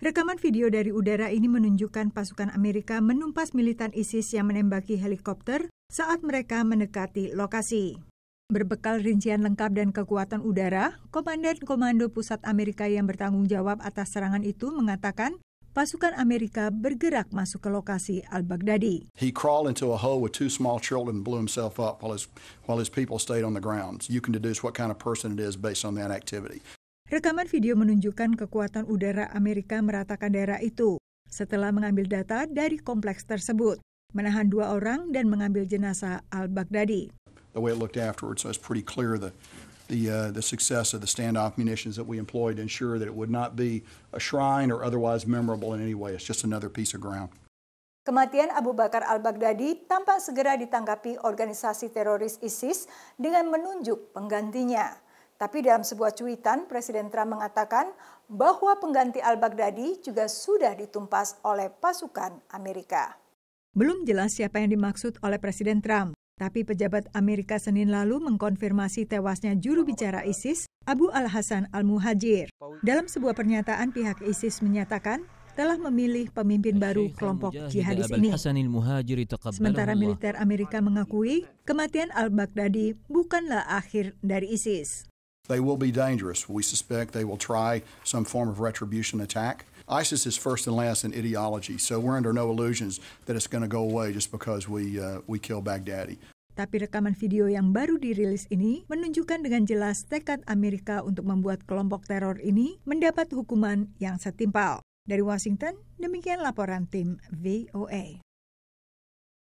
Rekaman video dari udara ini menunjukkan pasukan Amerika menumpas militan ISIS yang menembaki helikopter saat mereka mendekati lokasi. Berbekal rincian lengkap dan kekuatan udara, Komandan Komando Pusat Amerika yang bertanggung jawab atas serangan itu mengatakan pasukan Amerika bergerak masuk ke lokasi Al-Baghdadi. He crawled into a hole with two small children blew himself up while his, while his people stayed on the ground. You can deduce what kind of person it is based on that activity. Rekaman video menunjukkan kekuatan udara Amerika meratakan daerah itu setelah mengambil data dari kompleks tersebut, menahan dua orang dan mengambil jenazah al-Baghdadi. The way it looked afterwards, so it's pretty clear the the uh, the success of the standoff munitions that we employed ensure that it would not be a shrine or otherwise memorable in any way. It's just another piece of ground. Kematian Abu Bakar al-Baghdadi tampak segera ditanggapi organisasi teroris ISIS dengan menunjuk penggantinya. Tapi dalam sebuah cuitan, Presiden Trump mengatakan bahwa pengganti al-Baghdadi juga sudah ditumpas oleh pasukan Amerika. Belum jelas siapa yang dimaksud oleh Presiden Trump, tapi pejabat Amerika Senin lalu mengkonfirmasi tewasnya juru bicara ISIS, Abu Al-Hasan Al-Muhajir. Dalam sebuah pernyataan, pihak ISIS menyatakan telah memilih pemimpin baru kelompok jihadis ini. Sementara militer Amerika mengakui kematian al-Baghdadi bukanlah akhir dari ISIS. They will be dangerous. We suspect they will try some form of retribution attack. ISIS is first and last ideology, so we're under no illusions that it's going to go away just because we, uh, we kill Baghdadi. Tapi rekaman video yang baru dirilis ini menunjukkan dengan jelas tekad Amerika untuk membuat kelompok teror ini mendapat hukuman yang setimpal. Dari Washington, demikian laporan tim VOA.